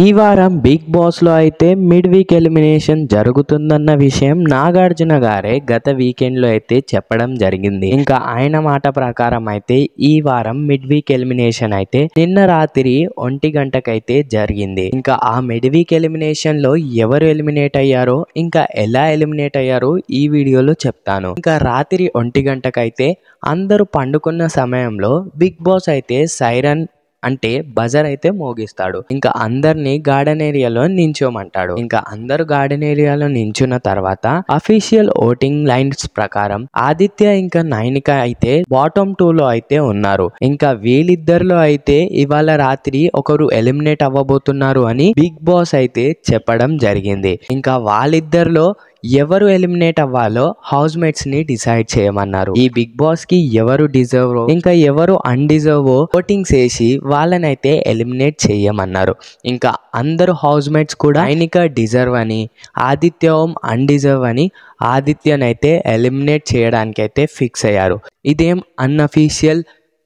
ఈ వారం బిగ్ బాస్లో అయితే మిడ్ వీక్ ఎలిమినేషన్ జరుగుతుందన్న విషయం నాగార్జున గారే గత వీకెండ్లో అయితే చెప్పడం జరిగింది ఇంకా ఆయన మాట ప్రకారం అయితే ఈ వారం మిడ్ వీక్ ఎలిమినేషన్ అయితే నిన్న రాత్రి ఒంటి గంటకైతే జరిగింది ఇంకా ఆ మిడ్ వీక్ ఎలిమినేషన్లో ఎవరు ఎలిమినేట్ అయ్యారో ఇంకా ఎలా ఎలిమినేట్ అయ్యారో ఈ వీడియోలో చెప్తాను ఇంకా రాత్రి ఒంటి గంటకైతే అందరూ పండుకున్న సమయంలో బిగ్ బాస్ అయితే సైరన్ అంటే బజర్ అయితే మోగిస్తాడు ఇంకా అందరినీ గార్డెన్ ఏరియాలో నించోమంటాడు ఇంకా అందరు గార్డెన్ ఏరియాలో నించున్న తర్వాత అఫీషియల్ ఓటింగ్ లైన్స్ ప్రకారం ఆదిత్య ఇంకా నైనిక అయితే బాటమ్ టూ లో అయితే ఉన్నారు ఇంకా వీళ్ళిద్దరిలో అయితే ఇవాళ రాత్రి ఒకరు ఎలిమినేట్ అవ్వబోతున్నారు అని బిగ్ బాస్ అయితే చెప్పడం జరిగింది ఇంకా వాళ్ళిద్దరిలో ఎవరు ఎలిమినేట్ అవ్వాలో హౌస్ మేట్స్ ని డిసైడ్ చేయమన్నారు ఈ బిగ్ బాస్ కి ఎవరు డిజర్వ్ ఇంకా ఎవరు అన్డిజర్వ్ ఓటింగ్స్ వేసి వాళ్ళనైతే ఎలిమినేట్ చేయమన్నారు ఇంకా అందరు హౌస్ మేట్స్ కూడా ఆయనక డిజర్వ్ అని ఆదిత్య ఓం అన్డిజర్వ్ అని ఆదిత్యనైతే ఎలిమినేట్ చేయడానికైతే ఫిక్స్ అయ్యారు ఇదేం అన్అఫీషియల్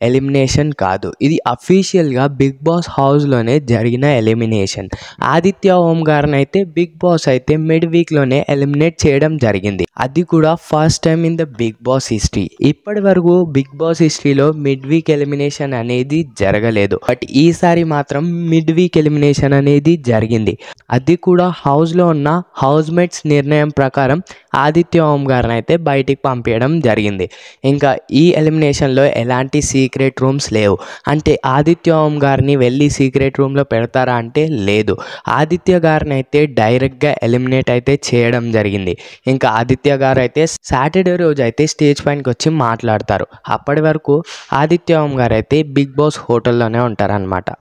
ఎలిమినేషన్ కాదు ఇది అఫీషియల్గా బిగ్ బాస్ హౌస్లోనే జరిగిన ఎలిమినేషన్ ఆదిత్య ఓం గారిని అయితే బిగ్ బాస్ అయితే మిడ్ వీక్లోనే ఎలిమినేట్ చేయడం జరిగింది అది కూడా first time in the big boss history ఇప్పటి వరకు బిగ్ బాస్ హిస్టరీలో మిడ్ వీక్ ఎలిమినేషన్ అనేది జరగలేదు బట్ ఈసారి మాత్రం మిడ్ వీక్ ఎలిమినేషన్ అనేది జరిగింది అది కూడా హౌస్లో ఉన్న హౌస్ మేట్స్ నిర్ణయం ప్రకారం ఆదిత్య ఓం గారిని అయితే బయటికి పంపించడం జరిగింది ఇంకా ఈ ఎలిమినేషన్లో ఎలాంటి సీక్రెట్ రూమ్స్ లేవు అంటే ఆదిత్య ఓం గారిని వెళ్ళి సీక్రెట్ రూమ్లో పెడతారా అంటే లేదు ఆదిత్య గారిని అయితే డైరెక్ట్గా ఎలిమినేట్ అయితే చేయడం జరిగింది ఇంకా ఆదిత్య ఆదిత్య గారు అయితే సాటర్డే రోజు అయితే స్టేజ్ పైనకి వచ్చి మాట్లాడతారు అప్పటి వరకు ఆదిత్యం గారు అయితే బిగ్ బాస్ హోటల్లోనే ఉంటారనమాట